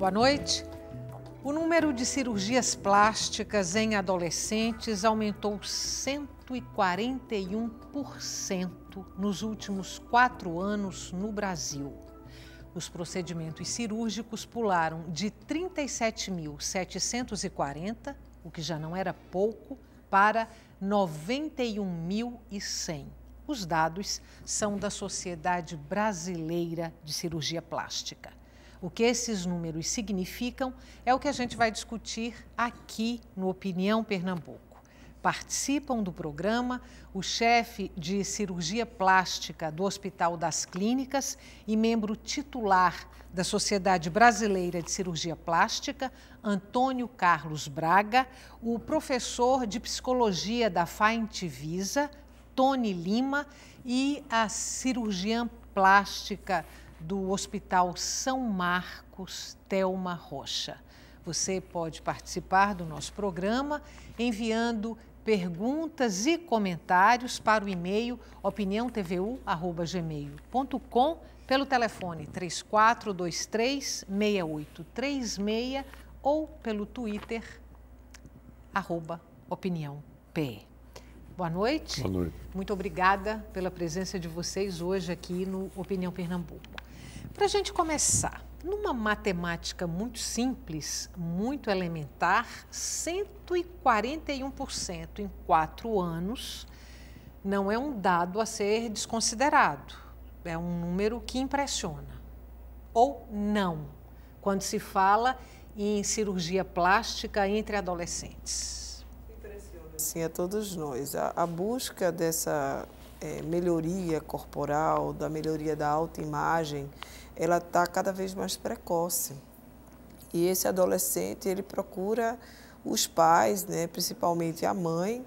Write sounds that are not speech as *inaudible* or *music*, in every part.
Boa noite. O número de cirurgias plásticas em adolescentes aumentou 141% nos últimos quatro anos no Brasil. Os procedimentos cirúrgicos pularam de 37.740, o que já não era pouco, para 91.100. Os dados são da Sociedade Brasileira de Cirurgia Plástica. O que esses números significam é o que a gente vai discutir aqui no Opinião Pernambuco. Participam do programa o chefe de cirurgia plástica do Hospital das Clínicas e membro titular da Sociedade Brasileira de Cirurgia Plástica, Antônio Carlos Braga, o professor de psicologia da Visa, Tony Lima, e a cirurgiã plástica do Hospital São Marcos Telma Rocha. Você pode participar do nosso programa enviando perguntas e comentários para o e-mail opiniãotvu@gmail.com, pelo telefone 3423 6836 ou pelo Twitter arroba Boa noite. Boa noite. Muito obrigada pela presença de vocês hoje aqui no Opinião Pernambuco. Para a gente começar, numa matemática muito simples, muito elementar, 141% em quatro anos não é um dado a ser desconsiderado. É um número que impressiona. Ou não, quando se fala em cirurgia plástica entre adolescentes. Impressiona. Sim, a todos nós. A, a busca dessa é, melhoria corporal, da melhoria da autoimagem, imagem ela está cada vez mais precoce. E esse adolescente, ele procura os pais, né, principalmente a mãe,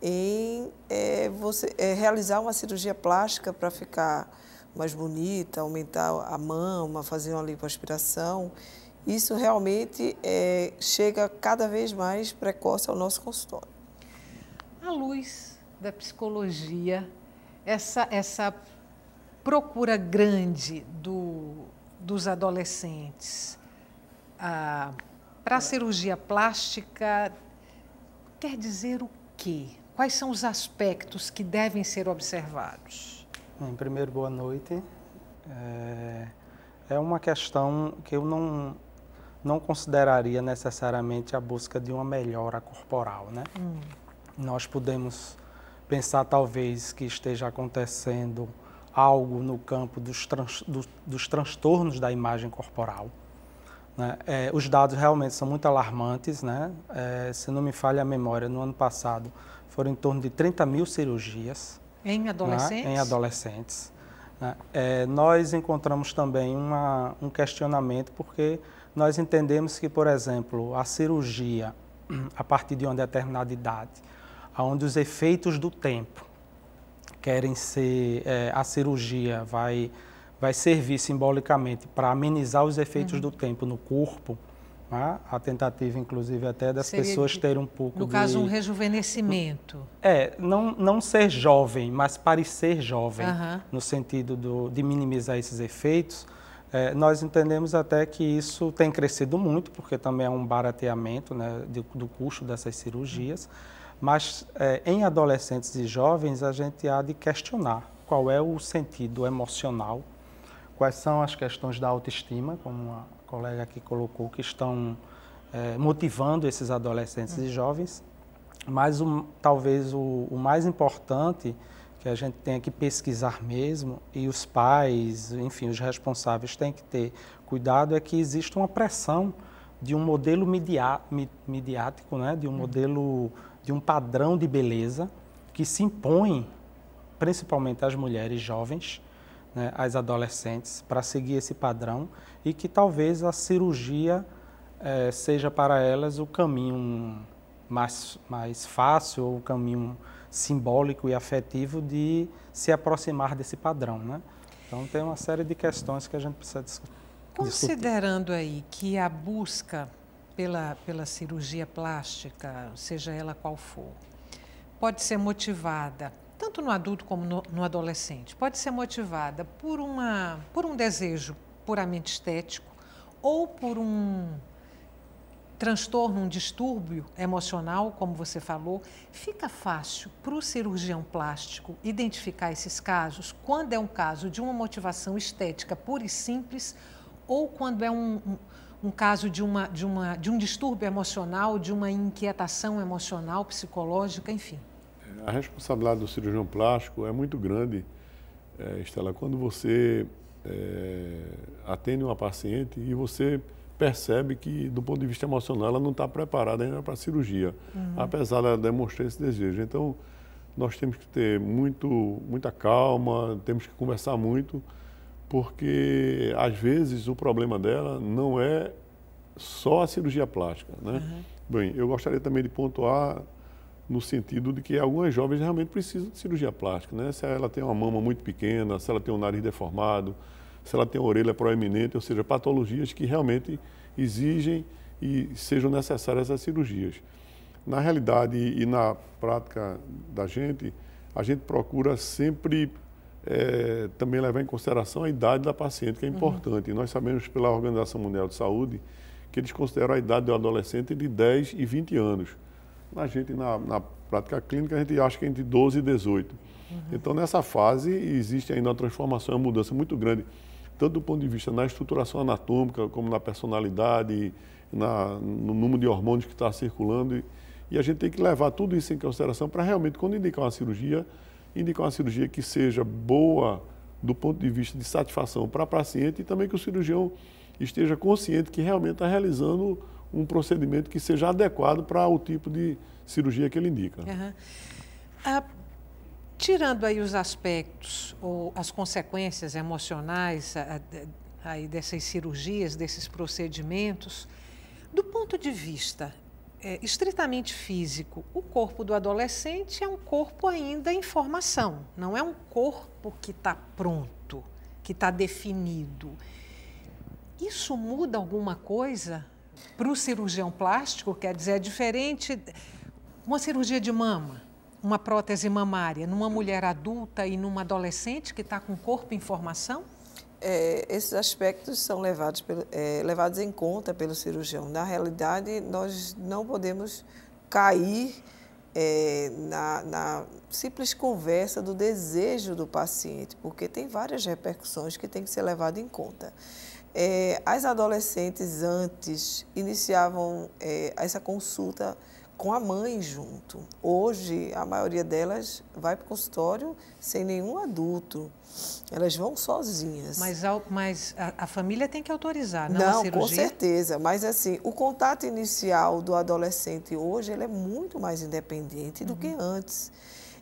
em é, você, é, realizar uma cirurgia plástica para ficar mais bonita, aumentar a mama, fazer uma lipoaspiração. Isso realmente é, chega cada vez mais precoce ao nosso consultório. A luz da psicologia, essa, essa procura grande do, dos adolescentes ah, para a cirurgia plástica quer dizer o quê? Quais são os aspectos que devem ser observados? Em primeiro, boa noite. É, é, uma questão que eu não, não consideraria necessariamente a busca de uma melhora corporal, né? Hum. Nós podemos pensar talvez que esteja acontecendo algo no campo dos, trans, do, dos transtornos da imagem corporal. Né? É, os dados realmente são muito alarmantes. Né? É, se não me falha a memória, no ano passado foram em torno de 30 mil cirurgias. Em né? adolescentes? Né? Em adolescentes. É, nós encontramos também uma, um questionamento, porque nós entendemos que, por exemplo, a cirurgia *clears throat* a partir de uma determinada idade, onde os efeitos do tempo querem ser é, a cirurgia vai vai servir simbolicamente para amenizar os efeitos uhum. do tempo no corpo né? a tentativa inclusive até das Seria pessoas terem um pouco no de... caso um rejuvenescimento é não não ser jovem mas parecer jovem uhum. no sentido do, de minimizar esses efeitos é, nós entendemos até que isso tem crescido muito porque também é um barateamento né, do, do custo dessas cirurgias uhum mas é, em adolescentes e jovens, a gente há de questionar qual é o sentido emocional, quais são as questões da autoestima, como a colega aqui colocou, que estão é, motivando esses adolescentes uhum. e jovens. Mas um, talvez o, o mais importante que a gente tenha que pesquisar mesmo e os pais, enfim, os responsáveis têm que ter cuidado é que existe uma pressão de um modelo midiático, né, de um modelo de um padrão de beleza que se impõe principalmente às mulheres jovens, né, às adolescentes, para seguir esse padrão e que talvez a cirurgia eh, seja para elas o caminho mais, mais fácil, o caminho simbólico e afetivo de se aproximar desse padrão. Né? Então, tem uma série de questões que a gente precisa discutir. Considerando aí que a busca pela, pela cirurgia plástica, seja ela qual for, pode ser motivada, tanto no adulto como no, no adolescente, pode ser motivada por, uma, por um desejo puramente estético ou por um transtorno, um distúrbio emocional, como você falou, fica fácil para o cirurgião plástico identificar esses casos quando é um caso de uma motivação estética pura e simples ou quando é um, um um caso de, uma, de, uma, de um distúrbio emocional, de uma inquietação emocional, psicológica, enfim. É, a responsabilidade do cirurgião plástico é muito grande, é, Estela, quando você é, atende uma paciente e você percebe que, do ponto de vista emocional, ela não está preparada ainda para a cirurgia, uhum. apesar dela demonstrar esse desejo. Então, nós temos que ter muito, muita calma, temos que conversar muito porque às vezes o problema dela não é só a cirurgia plástica, né? Uhum. Bem, eu gostaria também de pontuar no sentido de que algumas jovens realmente precisam de cirurgia plástica, né? Se ela tem uma mama muito pequena, se ela tem um nariz deformado, se ela tem uma orelha proeminente, ou seja, patologias que realmente exigem e sejam necessárias essas cirurgias. Na realidade e na prática da gente, a gente procura sempre é, também levar em consideração a idade da paciente, que é uhum. importante. Uhum. Nós sabemos pela Organização Mundial de Saúde que eles consideram a idade do adolescente de 10 e 20 anos. Na gente, na, na prática clínica, a gente acha que é entre 12 e 18. Uhum. Então, nessa fase, existe ainda uma transformação, uma mudança muito grande, tanto do ponto de vista na estruturação anatômica, como na personalidade, na, no número de hormônios que está circulando. E, e a gente tem que levar tudo isso em consideração para realmente, quando indicar uma cirurgia, indicar uma cirurgia que seja boa do ponto de vista de satisfação para a paciente e também que o cirurgião esteja consciente que realmente está realizando um procedimento que seja adequado para o tipo de cirurgia que ele indica. Uhum. Ah, tirando aí os aspectos ou as consequências emocionais ah, ah, aí dessas cirurgias, desses procedimentos, do ponto de vista é, estritamente físico, o corpo do adolescente é um corpo ainda em formação, não é um corpo que está pronto, que está definido. Isso muda alguma coisa para o cirurgião plástico? Quer dizer, é diferente uma cirurgia de mama, uma prótese mamária, numa mulher adulta e numa adolescente que está com o corpo em formação? é, esses aspectos são levados, pelo, é, levados em conta pelo cirurgião. Na realidade, nós não podemos cair é, na, na, simples conversa do desejo do paciente, porque tem várias repercussões que tem que ser levado em conta. É, as adolescentes antes iniciavam é, essa consulta com a mãe junto. Hoje, a maioria delas vai para o consultório sem nenhum adulto. Elas vão sozinhas. Mas, a, mas a, a família tem que autorizar, não, não a cirurgia? com certeza. Mas, assim, o contato inicial do adolescente hoje ele é muito mais independente do uhum. que antes.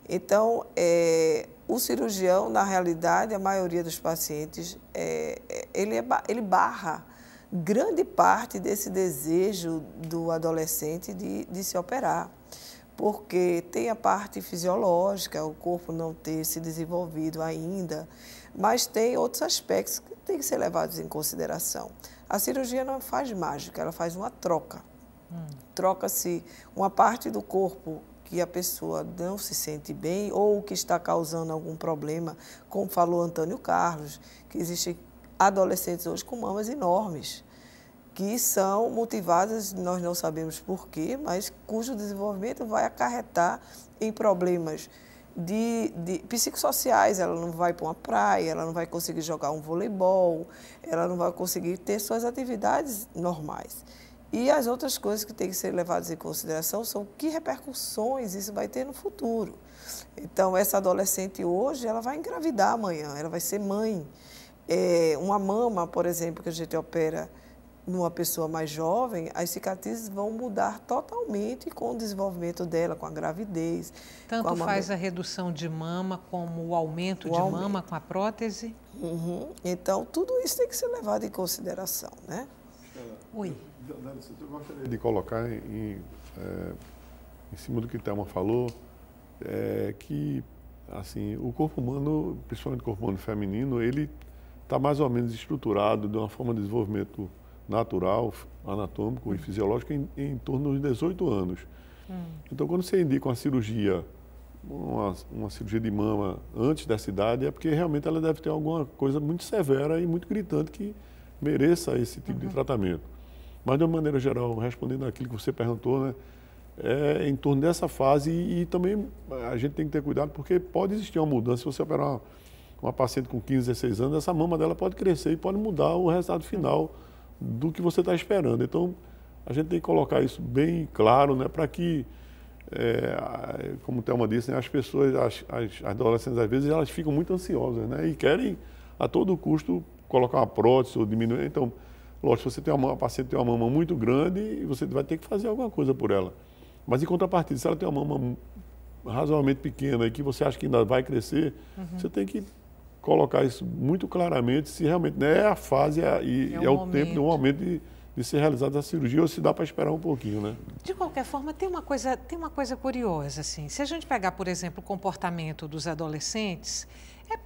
Então, é, o cirurgião, na realidade, a maioria dos pacientes, é, é ele, é, ele barra grande parte desse desejo do adolescente de, de se operar, porque tem a parte fisiológica, o corpo não ter se desenvolvido ainda, mas tem outros aspectos que têm que ser levados em consideração. A cirurgia não faz mágica, ela faz uma troca. Hum. Troca-se uma parte do corpo que a pessoa não se sente bem ou que está causando algum problema, como falou Antônio Carlos, que existem adolescentes hoje com mamas enormes, que são motivadas, nós não sabemos porquê, mas cujo desenvolvimento vai acarretar em problemas de, de, psicossociais. Ela não vai para uma praia, ela não vai conseguir jogar um voleibol, ela não vai conseguir ter suas atividades normais. E as outras coisas que têm que ser levadas em consideração são que repercussões isso vai ter no futuro. Então, essa adolescente hoje, ela vai engravidar amanhã, ela vai ser mãe. É, uma mama, por exemplo, que a gente opera numa pessoa mais jovem, as cicatrizes vão mudar totalmente com o desenvolvimento dela, com a gravidez. Tanto a faz a redução de mama como o aumento o de aumento. mama com a prótese? Uhum. Então, tudo isso tem que ser levado em consideração, né? Oi. Eu gostaria de colocar em, é, em cima do que Thelma falou, é, que assim, o corpo humano, principalmente o corpo humano feminino, ele está mais ou menos estruturado de uma forma de desenvolvimento natural, anatômico uhum. e hum. fisiológico em, em, torno dos 18 anos. Uhum. Então, quando você indica uma cirurgia, uma, uma, cirurgia de mama antes dessa idade, é porque realmente ela deve ter alguma coisa muito severa e muito gritante que mereça esse tipo uhum. de tratamento. Mas, de uma maneira geral, respondendo aquilo que você perguntou, né, é em torno dessa fase e, e também a gente tem que ter cuidado porque pode existir uma mudança se você operar uma uma paciente com 15, 16 anos, essa mama dela pode crescer e pode mudar o resultado final do que você está esperando. Então, a gente tem que colocar isso bem claro, né, para que, é, como o Thelma disse, né, as pessoas, as, as, adolescentes, às vezes, elas ficam muito ansiosas né, e querem, a todo custo, colocar uma prótese ou diminuir. Então, lógico, você tem uma, a paciente tem uma mama muito grande e você vai ter que fazer alguma coisa por ela. Mas, em contrapartida, se ela tem uma mama razoavelmente pequena e que você acha que ainda vai crescer, uhum. você tem que colocar isso muito claramente, se realmente né, é a fase é e é, um é o né, momento. tempo de um aumento de, de ser realizada a cirurgia ou se dá para esperar um pouquinho, né? De qualquer forma, tem uma coisa, tem uma coisa curiosa assim. Se a gente pegar, por exemplo, o comportamento dos adolescentes, é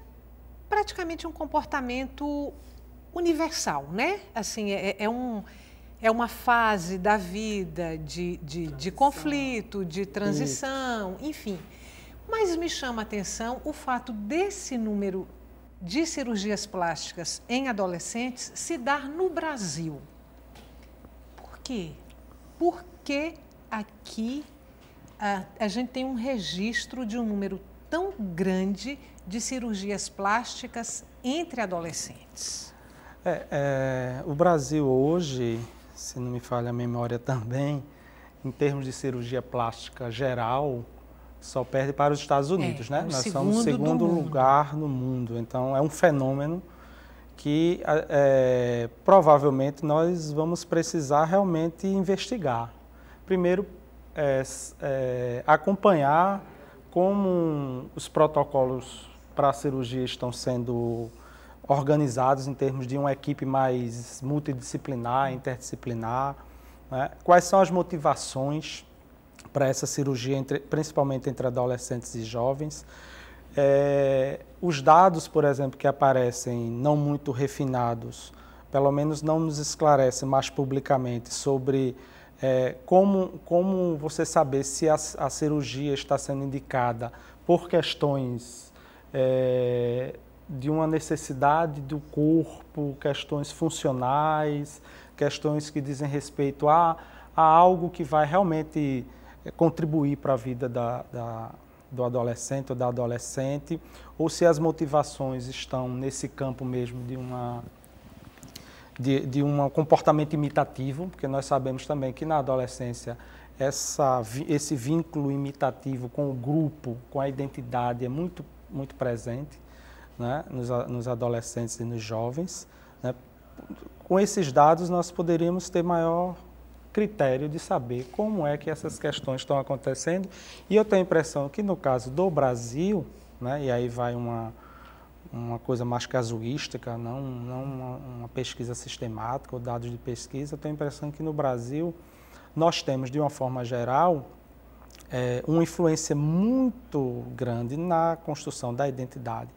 praticamente um comportamento universal, né? Assim, é, é um é uma fase da vida de, de, de conflito, de transição, enfim. Mas me chama a atenção o fato desse número de cirurgias plásticas em adolescentes se dar no Brasil. Por quê? Porque aqui a, a gente tem um registro de um número tão grande de cirurgias plásticas entre adolescentes. É, é, o Brasil hoje, se não me falha a memória também, em termos de cirurgia plástica geral, só perde para os Estados é, Unidos, é, né? Nós somos o segundo lugar no mundo. Então, é um fenômeno que é, provavelmente nós vamos precisar realmente investigar. Primeiro, é, é, acompanhar como os protocolos para a cirurgia estão sendo organizados em termos de uma equipe mais multidisciplinar, interdisciplinar, né? quais são as motivações para essa cirurgia, entre, principalmente entre adolescentes e jovens. É, os dados, por exemplo, que aparecem não muito refinados, pelo menos não nos esclarecem mais publicamente sobre é, como, como você saber se a, a, cirurgia está sendo indicada por questões é, de uma necessidade do corpo, questões funcionais, questões que dizem respeito a, a algo que vai realmente é, contribuir para a vida da, da, do adolescente ou da adolescente, ou se as motivações estão nesse campo mesmo de uma de, de um comportamento imitativo, porque nós sabemos também que na adolescência essa, esse vínculo imitativo com o grupo, com a identidade é muito, muito presente né, nos, nos adolescentes e nos jovens. Né. Com esses dados, nós poderíamos ter maior critério de saber como é que essas questões estão acontecendo. E eu tenho a impressão que no caso do Brasil, né, e aí vai uma, uma coisa mais casuística, não, não uma, uma pesquisa sistemática ou dados de pesquisa, eu tenho a impressão que no Brasil nós temos, de uma forma geral, é, uma influência muito grande na construção da identidade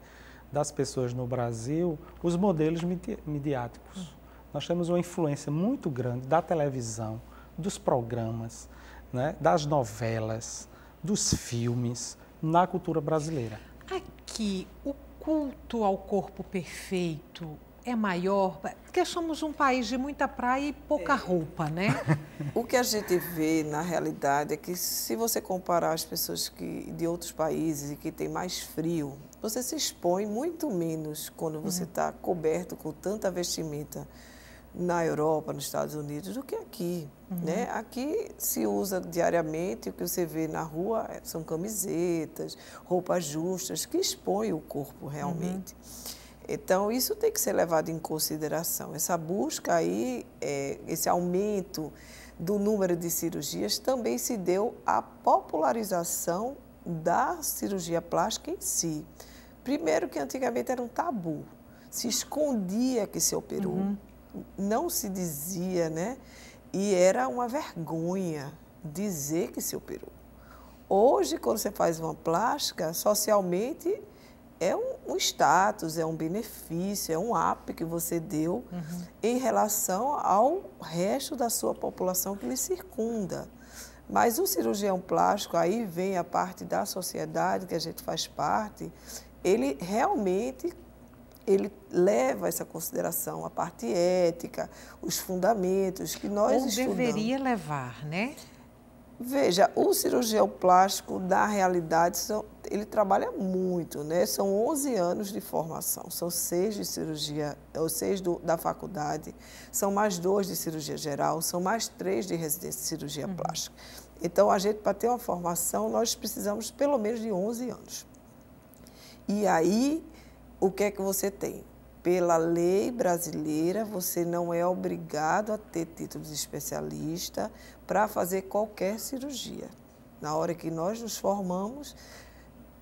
das pessoas no Brasil, os modelos midi midiáticos. Nós temos uma influência muito grande da televisão, dos programas, né, das novelas, dos filmes na cultura brasileira. Aqui, o culto ao corpo perfeito é maior? Porque somos um país de muita praia e pouca é. roupa, né? *laughs* o que a gente vê na realidade é que se você comparar as pessoas que, de outros países e que tem mais frio, você se expõe muito menos quando você está uhum. Tá coberto com tanta vestimenta na Europa, nos Estados Unidos, do que aqui. Uhum. Né? Aqui se usa diariamente, o que você vê na rua é, são camisetas, roupas justas, que expõem o corpo uhum. realmente. Uhum. Então, isso tem que ser levado em consideração. Essa busca aí, é, esse aumento do número de cirurgias também se deu à popularização da cirurgia plástica em si. Primeiro que antigamente era um tabu, se escondia que se operou. Uhum não se dizia, né? E era uma vergonha dizer que se operou. Hoje, quando você faz uma plástica, socialmente é um, um status, é um benefício, é um up que você deu uhum. em relação ao resto da sua população que lhe circunda. Mas o cirurgião plástico, aí vem a parte da sociedade que a gente faz parte, ele realmente ele leva essa consideração, a parte ética, os fundamentos que nós Ou estudamos. deveria levar, né? Veja, o cirurgião plástico da realidade, ele trabalha muito, né? São 11 anos de formação, são seis de cirurgia, ou seis do, da faculdade, são mais dois de cirurgia geral, são mais três de residência de cirurgia uhum. plástica. Então, a gente, para ter uma formação, nós precisamos pelo menos de 11 anos. E aí, o que é que você tem? Pela lei brasileira, você não é obrigado a ter título de especialista para fazer qualquer cirurgia. Na hora que nós nos formamos,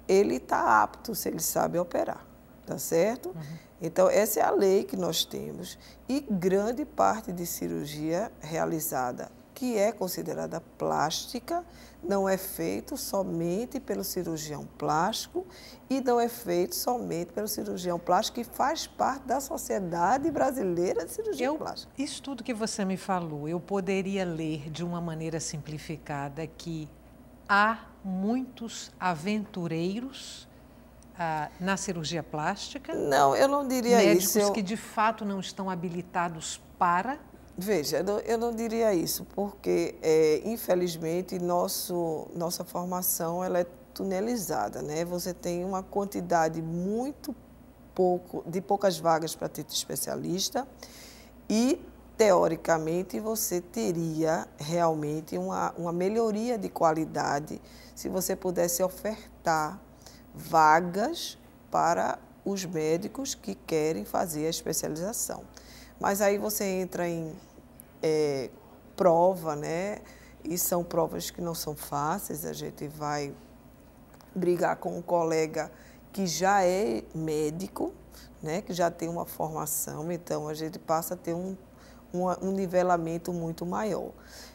ele está apto se ele sabe operar, tá certo? Uhum. Então, essa é a lei que nós temos. E grande parte de cirurgia realizada, que é considerada plástica, não é feito somente pelo cirurgião plástico e não é feito somente pelo cirurgião plástico, que faz parte da Sociedade Brasileira de Cirurgia eu, Plástica. Isso tudo que você me falou, eu poderia ler de uma maneira simplificada que há muitos aventureiros ah, na cirurgia plástica? Não, eu não diria médicos isso. Médicos eu... que de fato não estão habilitados para Veja, eu não, eu não diria isso, porque, é, infelizmente, nosso, nossa formação ela é tunelizada. Né? Você tem uma quantidade muito pouco, de poucas vagas para título especialista e, teoricamente, você teria realmente uma, uma melhoria de qualidade se você pudesse ofertar vagas para os médicos que querem fazer a especialização. Mas aí você entra em é, prova, né? E são provas que não são fáceis. A gente vai brigar com um colega que já é médico, né? Que já tem uma formação. Então a gente passa a ter um, um, um nivelamento muito maior.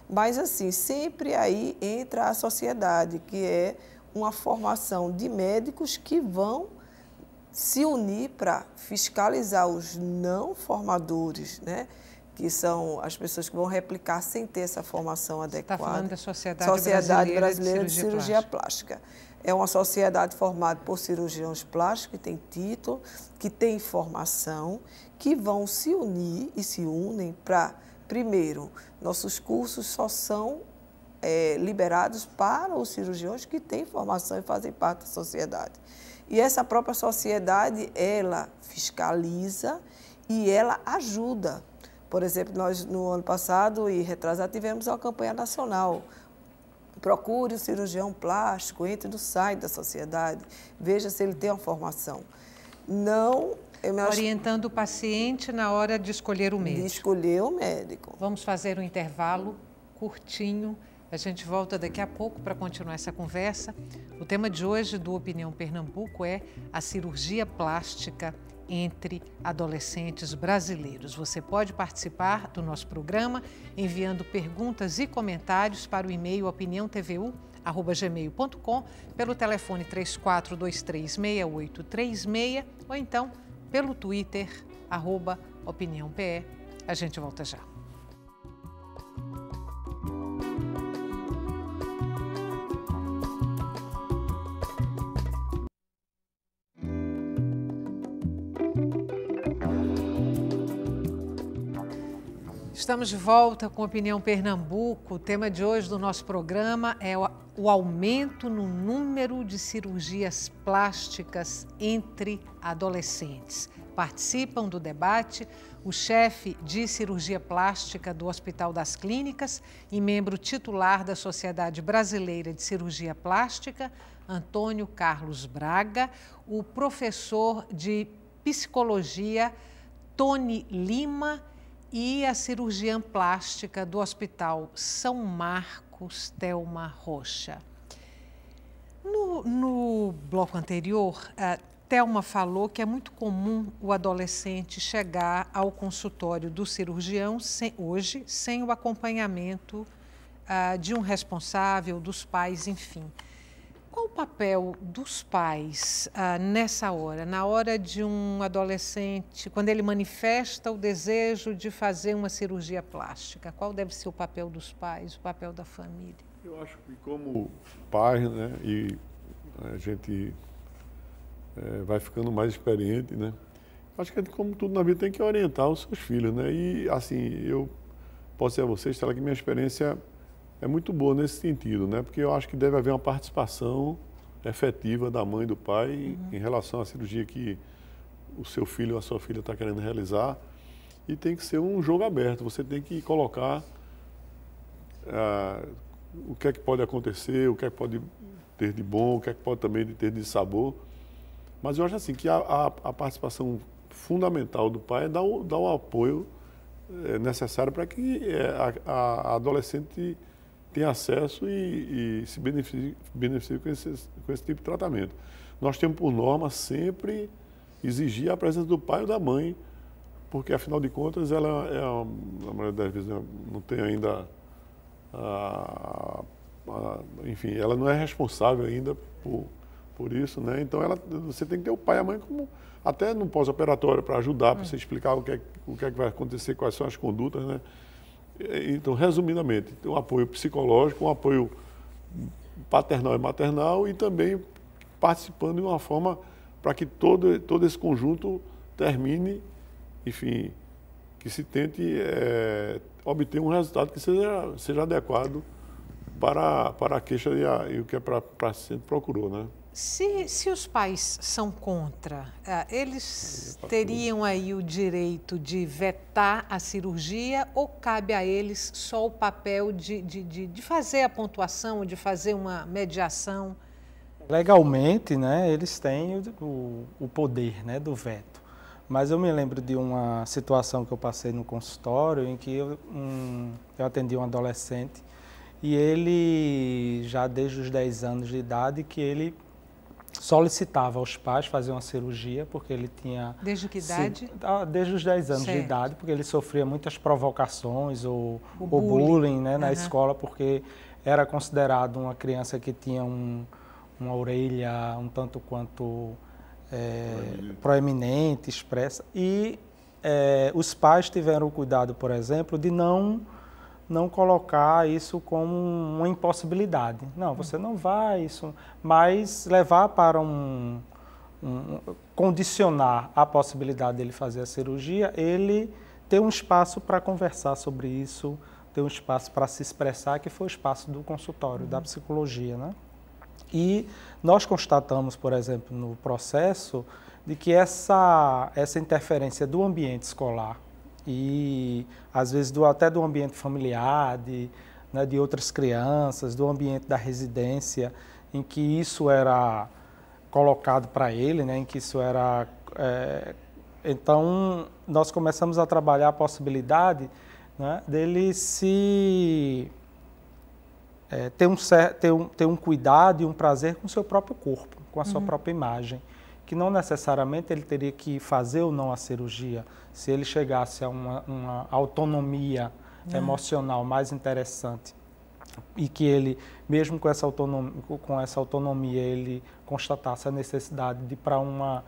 Mas assim, sempre aí entra a sociedade, que é uma formação de médicos que vão se unir para fiscalizar os não formadores, né? que são as pessoas que vão replicar sem ter essa formação tá adequada. Está falando da Sociedade, sociedade Brasileira, Brasileira, de Cirurgia, de Cirurgia Plástica. Plástica. É uma sociedade formada por cirurgiões plásticos, que tem título, que tem formação, que vão se unir e se unem para, primeiro, nossos cursos só são é, liberados para os cirurgiões que têm formação e fazem parte da sociedade. E essa própria sociedade, ela fiscaliza e ela ajuda. Por exemplo, nós no ano passado e retrasado tivemos uma campanha nacional. Procure o cirurgião plástico, entre no site da sociedade, veja se ele tem uma formação. Não Orientando o paciente na hora de escolher o médico. De escolher o médico. Vamos fazer um intervalo curtinho a gente volta daqui a pouco para continuar essa conversa. O tema de hoje do Opinião Pernambuco é a cirurgia plástica entre adolescentes brasileiros. Você pode participar do nosso programa enviando perguntas e comentários para o e-mail opiniãotvu@gmail.com, pelo telefone 34236836 ou então pelo Twitter opiniãope. A gente volta já. Estamos de volta com Opinião Pernambuco. O tema de hoje do nosso programa é o aumento no número de cirurgias plásticas entre adolescentes. Participam do debate o chefe de cirurgia plástica do Hospital das Clínicas e membro titular da Sociedade Brasileira de Cirurgia Plástica, Antônio Carlos Braga, o professor de psicologia Tony Lima e a cirurgiã plástica do Hospital São Marcos, Telma Rocha. No, no bloco anterior, a eh, Telma falou que é muito comum o adolescente chegar ao consultório do cirurgião sem, hoje sem o acompanhamento eh, de um responsável, dos pais, enfim. Qual o papel dos pais ah, nessa hora, na hora de um adolescente, quando ele manifesta o desejo de fazer uma cirurgia plástica? Qual deve ser o papel dos pais, o papel da família? Eu acho que como pai, né, e a gente é, vai ficando mais experiente, né? Acho que como tudo na vida tem que orientar os seus filhos, né? E assim eu posso dizer a vocês, Tela, que minha experiência é muito boa nesse sentido, né? Porque eu acho que deve haver uma participação efetiva da mãe e do pai uhum. em relação à cirurgia que o seu filho ou a sua filha está querendo realizar. E tem que ser um jogo aberto. Você tem que colocar ah, o que é que pode acontecer, o que é que pode ter de bom, o que é que pode também ter de sabor. Mas eu acho assim que a, a, a participação fundamental do pai é dar o, dar o apoio eh, necessário para que eh, a, a adolescente tem acesso e, e se beneficia, com, esse, com esse tipo de tratamento. Nós temos por norma sempre exigir a presença do pai ou da mãe, porque afinal de contas ela é, na é maioria das vezes, né, não tem ainda, a, a, enfim, ela não é responsável ainda por, por isso, né? Então ela, você tem que ter o pai e a mãe como até no pós-operatório para ajudar, para hum. você explicar o que, é, o que, é que vai acontecer, quais são as condutas, né? Então, resumidamente, tem um apoio psicológico, um apoio paternal e maternal e também participando de uma forma para que todo, todo esse conjunto termine, enfim, que se tente é, obter um resultado que seja, seja adequado para, para a queixa e, a, e o que é para, para a procurou, né? Se, se os pais são contra, eh, eles tá teriam aí o direito de vetar a cirurgia ou cabe a eles só o papel de, de, de, de fazer a pontuação, de fazer uma mediação? Legalmente, né, eles têm o, o poder né, do veto. Mas eu me lembro de uma situação que eu passei no consultório em que eu, um, eu atendi um adolescente e ele, já desde os 10 anos de idade, que ele solicitava aos pais fazer uma cirurgia, porque ele tinha... Desde que idade? Se, ah, desde os 10 anos certo. de idade, porque ele sofria muitas provocações ou, o ou bullying, bullying né, uhum. na escola, porque era considerado uma criança que tinha um, uma orelha um tanto quanto é, proeminente. expressa. E é, os pais tiveram o cuidado, por exemplo, de não não colocar isso como uma impossibilidade. Não, você não vai, isso, mas levar para um, um condicionar a possibilidade dele fazer a cirurgia, ele ter um espaço para conversar sobre isso, ter um espaço para se expressar, que foi o espaço do consultório, uhum. da psicologia, né? E nós constatamos, por exemplo, no processo, de que essa, essa interferência do ambiente escolar e às vezes do, até do ambiente familiar, de, né, de outras crianças, do ambiente da residência, em que isso era colocado para ele, né, em que isso era. É, então, nós começamos a trabalhar a possibilidade né, dele se. É, ter, um, ter, um, ter um cuidado e um prazer com o seu próprio corpo, com a uhum. sua própria imagem que não necessariamente ele teria que fazer ou não a cirurgia, se ele chegasse a uma, uma autonomia é. emocional mais interessante e que ele, mesmo com essa autonomia, com essa autonomia ele constatasse a necessidade de para uma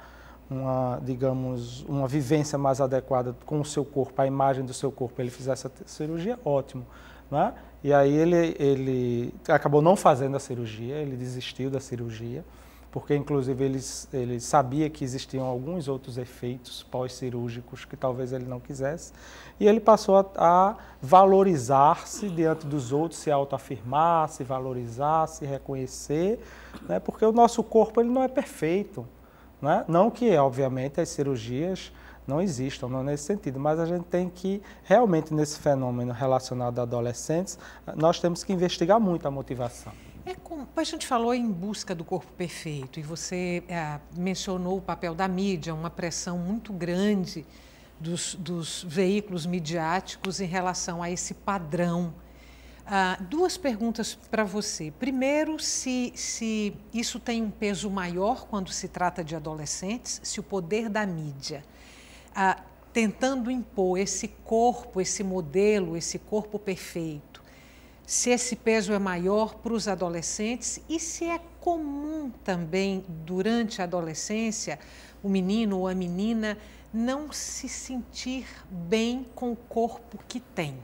uma, digamos, uma vivência mais adequada com o seu corpo, a imagem do seu corpo, ele fizesse a cirurgia, ótimo. Né? E aí ele, ele acabou não fazendo a cirurgia, ele desistiu da cirurgia porque inclusive ele, ele sabia que existiam alguns outros efeitos pós-cirúrgicos que talvez ele não quisesse, e ele passou a, a valorizar-se diante dos outros, se autoafirmar, se valorizar, se reconhecer, né? porque o nosso corpo ele não é perfeito. Né? Não que, obviamente, as cirurgias não existam, não é nesse sentido, mas a gente tem que, realmente, nesse fenômeno relacionado a adolescentes, nós temos que investigar muito a motivação. É como, a gente falou em busca do corpo perfeito e você é, mencionou o papel da mídia, uma pressão muito grande dos, dos veículos midiáticos em relação a esse padrão. Ah, duas perguntas para você. Primeiro, se, se isso tem um peso maior quando se trata de adolescentes, se o poder da mídia ah, tentando impor esse corpo, esse modelo, esse corpo perfeito se esse peso é maior para os adolescentes e se é comum também durante a adolescência o menino ou a menina não se sentir bem com o corpo que tem,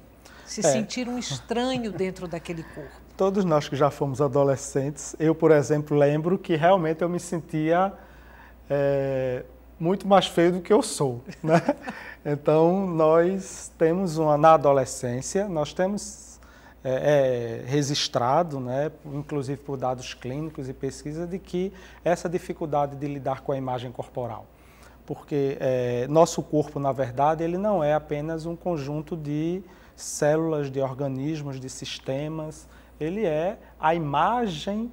se é. sentir um estranho dentro daquele corpo. Todos nós que já fomos adolescentes, eu, por exemplo, lembro que realmente eu me sentia é, muito mais feio do que eu sou. Né? *laughs* Então, nós temos uma, na adolescência, nós temos é, é, registrado, né, inclusive por dados clínicos e pesquisa, de que essa dificuldade de lidar com a imagem corporal. Porque é, nosso corpo, na verdade, ele não é apenas um conjunto de células, de organismos, de sistemas, ele é a imagem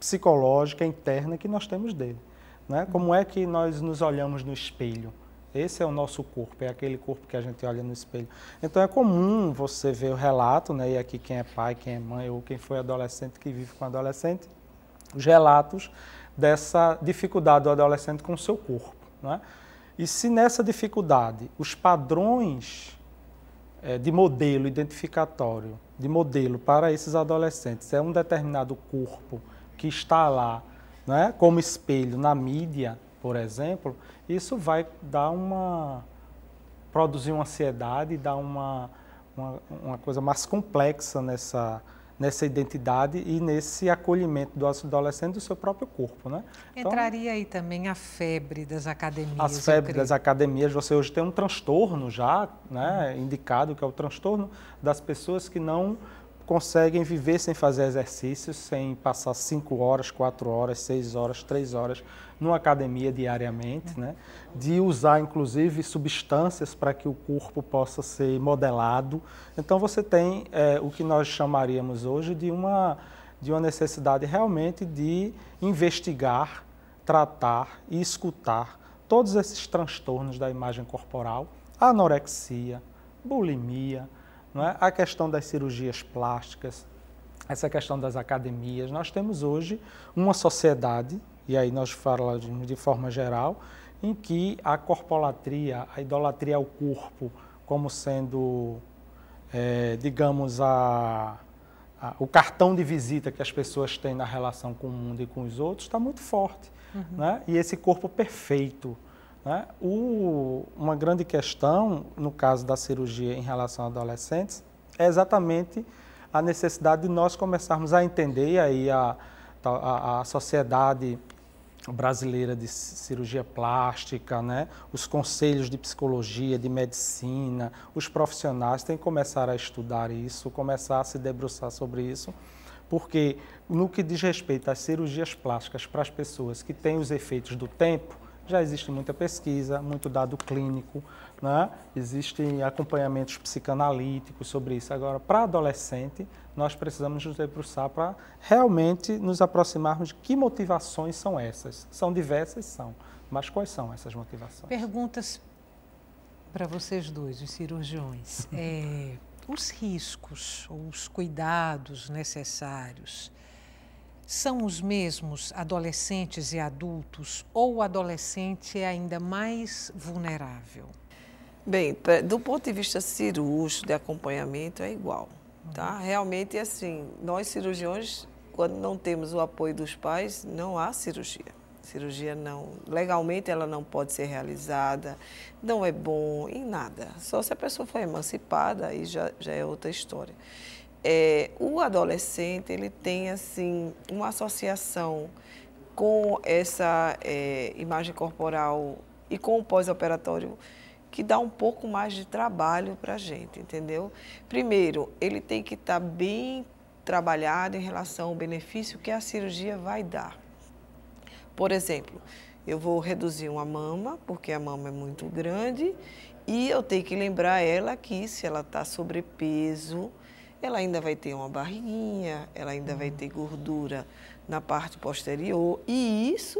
psicológica interna que nós temos dele. Né? Como é que nós nos olhamos no espelho? Esse é o nosso corpo, é aquele corpo que a gente olha no espelho. Então é comum você ver o relato, né? e aqui quem é pai, quem é mãe ou quem foi adolescente que vive com adolescente, os relatos dessa dificuldade do adolescente com o seu corpo. Né? E se nessa dificuldade os padrões é, de modelo identificatório, de modelo para esses adolescentes, é um determinado corpo que está lá né, como espelho na mídia, por exemplo, isso vai dar uma produzir uma ansiedade, dar uma, uma, uma coisa mais complexa nessa, nessa identidade e nesse acolhimento do adolescente do seu próprio corpo, né? Então, Entraria então, aí também a febre das academias. As febres das academias, você hoje tem um transtorno já, né, indicado que é o transtorno das pessoas que não conseguem viver sem fazer exercícios, sem passar cinco horas, quatro horas, seis horas, três horas numa academia diariamente, né? de usar inclusive substâncias para que o corpo possa ser modelado. Então você tem é, o que nós chamaríamos hoje de uma, de uma necessidade realmente de investigar, tratar e escutar todos esses transtornos da imagem corporal, anorexia, bulimia, é? a questão das cirurgias plásticas, essa questão das academias. Nós temos hoje uma sociedade e aí nós falamos de forma geral, em que a corpolatria, a idolatria ao corpo, como sendo, é, digamos, a, a, o cartão de visita que as pessoas têm na relação com o mundo e com os outros, está muito forte. Uhum. Né? E esse corpo perfeito. Né? O, uma grande questão, no caso da cirurgia em relação a adolescentes, é exatamente a necessidade de nós começarmos a entender, e aí a, a, a sociedade brasileira de cirurgia plástica, né? os conselhos de psicologia, de medicina, os profissionais têm que começar a estudar isso, começar a se debruçar sobre isso, porque no que diz respeito às cirurgias plásticas para as pessoas que têm os efeitos do tempo, já existe muita pesquisa, muito dado clínico, né? existem acompanhamentos psicanalíticos sobre isso. Agora, para adolescente, nós precisamos nos debruçar para realmente nos aproximarmos de que motivações são essas. São diversas, são, mas quais são essas motivações? Perguntas para vocês dois, os cirurgiões. *laughs* É, os riscos ou os cuidados necessários são os mesmos adolescentes e adultos ou o adolescente é ainda mais vulnerável? Bem, do ponto de vista cirúrgico, de acompanhamento, é igual. Tá? Realmente, assim, nós cirurgiões, quando não temos o apoio dos pais, não há cirurgia. Cirurgia não, legalmente ela não pode ser realizada, não é bom em nada. Só se a pessoa for emancipada, aí já, já é outra história. É, o adolescente, ele tem, assim, uma associação com essa é, imagem corporal e com o pós-operatório que dá um pouco mais de trabalho para a gente, entendeu? Primeiro, ele tem que estar tá bem trabalhado em relação ao benefício que a cirurgia vai dar. Por exemplo, eu vou reduzir uma mama, porque a mama é muito grande, e eu tenho que lembrar ela que se ela está sobrepeso, ela ainda vai ter uma barriguinha, ela ainda vai uhum. ter gordura na parte posterior, e isso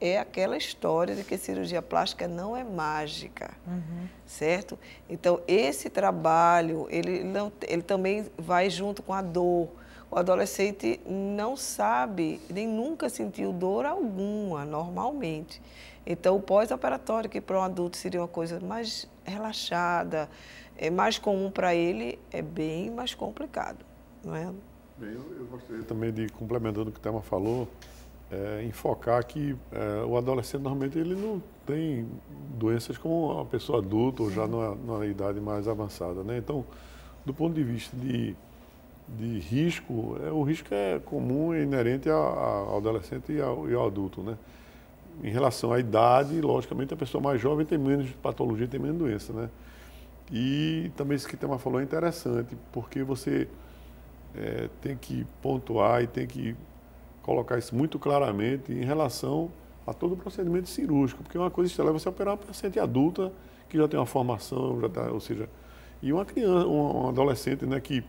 é aquela história de que cirurgia plástica não é mágica, uhum. certo? Então, esse trabalho, ele, não, ele também vai junto com a dor. O adolescente não sabe, nem nunca sentiu dor alguma, normalmente. Então, o pós-operatório, que para um adulto seria uma coisa mais relaxada, é mais comum para ele, é bem mais complicado, não é? Bem, eu, gostaria também de, complementando o que o Thelma falou, é, enfocar que é, o adolescente normalmente ele não tem doenças como a pessoa adulta ou já numa, numa idade mais avançada, né? Então, do ponto de vista de, de risco, é, o risco é comum e inerente a, a, ao adolescente e ao, e ao adulto, né? Em relação à idade, logicamente a pessoa mais jovem tem menos patologia, tem menos doença, né? E também isso que o Tema falou é interessante, porque você é, tem que pontuar e tem que colocar isso muito claramente em relação a todo o procedimento cirúrgico, porque uma coisa estelar é você operar uma paciente adulta que já tem uma formação, já tá, ou seja, e uma criança, um, adolescente né, que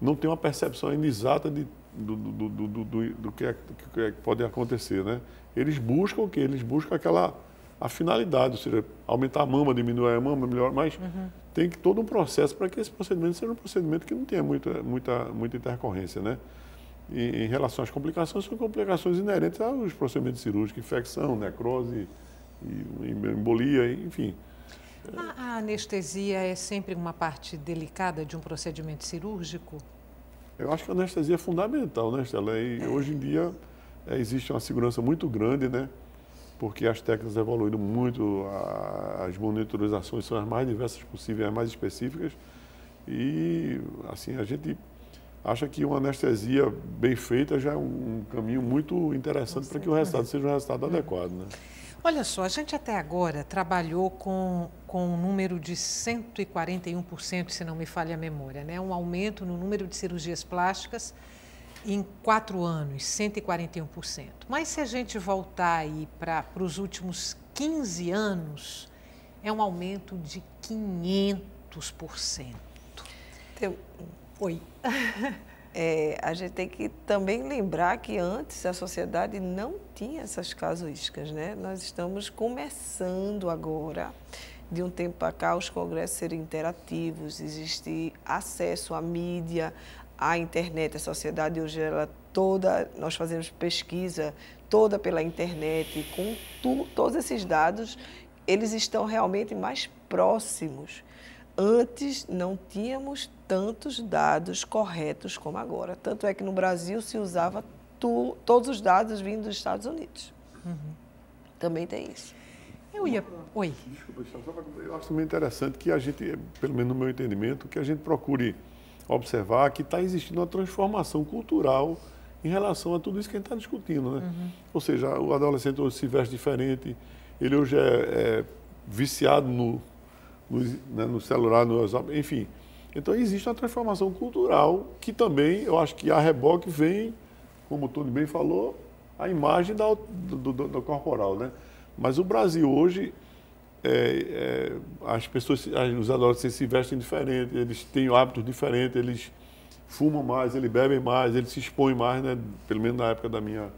não tem uma percepção ainda exata de, do, do, do, do, é, do que, é, que pode acontecer. Né? Eles buscam o quê? Eles buscam aquela a finalidade, ou seja, aumentar a mama, diminuir a mama, melhor, mas uhum. tem todo um processo para que esse procedimento seja um procedimento que não tenha muita, muita, muita intercorrência, né? em, em relação às complicações, são complicações inerentes aos procedimentos cirúrgicos, infecção, necrose, e, embolia, enfim. A, a anestesia é sempre uma parte delicada de um procedimento cirúrgico? Eu acho que a anestesia é fundamental, né, Estela? E é. hoje em dia é, existe uma segurança muito grande, né? Porque as técnicas evoluíram muito, a, as monitorizações são as mais diversas possíveis, as mais específicas. E, assim, a gente acha que uma anestesia bem feita já é um caminho muito interessante para que o resultado seja um resultado adequado. Né? Olha só, a gente até agora trabalhou com, com um número de 141%, se não me falha a memória, né? um aumento no número de cirurgias plásticas em quatro anos, 141%. Mas se a gente voltar aí para os últimos 15 anos, é um aumento de 500%. Tem Oi. *laughs* É, a gente tem que também lembrar que antes a sociedade não tinha essas casuísticas, né? Nós estamos começando agora, de um tempo para cá, os congressos serem interativos, existir acesso à mídia, à internet. A sociedade hoje, ela toda, nós fazemos pesquisa toda pela internet, com tu, todos esses dados, eles estão realmente mais próximos Antes não tínhamos tantos dados corretos como agora. Tanto é que no Brasil se usava tu, todos os dados vindo dos Estados Unidos. Uhum. Também tem isso. Eu ia. Oi. Desculpa, eu acho também interessante que a gente, é, pelo menos no meu entendimento, que a gente procure observar que está existindo uma transformação cultural em relação a tudo isso que a gente está discutindo. Né? Uhum. Ou seja, o adolescente hoje se veste diferente, ele hoje é, é viciado no nos, né, no celular, no WhatsApp, enfim. Então existe uma transformação cultural que também eu acho que a reboque vem, como o Tony bem falou, a imagem da, do, do, do corporal, né? Mas o Brasil hoje, é, é, as pessoas, os adolescentes se vestem diferente, eles têm hábitos diferentes, eles fumam mais, eles bebem mais, eles se expõem mais, né? Pelo menos na época da minha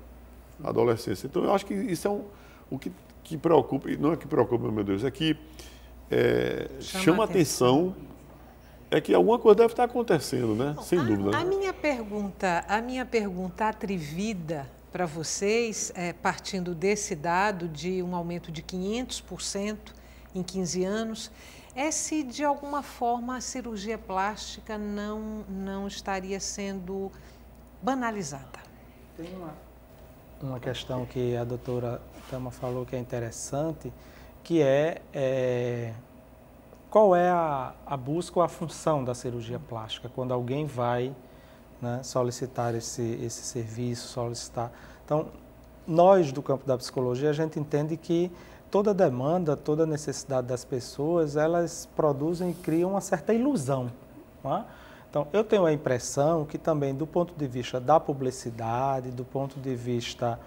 adolescência. Então eu acho que isso é um, o que, que preocupa, não é que preocupa, meu Deus, é que é, chama, chama atenção. atenção é que alguma coisa deve estar acontecendo, né? Bom, Sem a, dúvida. A né? minha pergunta, a minha pergunta atrevida para vocês, é, partindo desse dado de um aumento de 500% em 15 anos, é se de alguma forma a cirurgia plástica não, não estaria sendo banalizada. Tem uma, uma questão que a doutora Tama falou que é interessante, que é, é qual é a, a, busca ou a função da cirurgia plástica quando alguém vai né, solicitar esse, esse serviço, solicitar. Então, nós do campo da psicologia, a gente entende que toda demanda, toda necessidade das pessoas, elas produzem e criam uma certa ilusão. É? Então, eu tenho a impressão que também, do ponto de vista da publicidade, do ponto de vista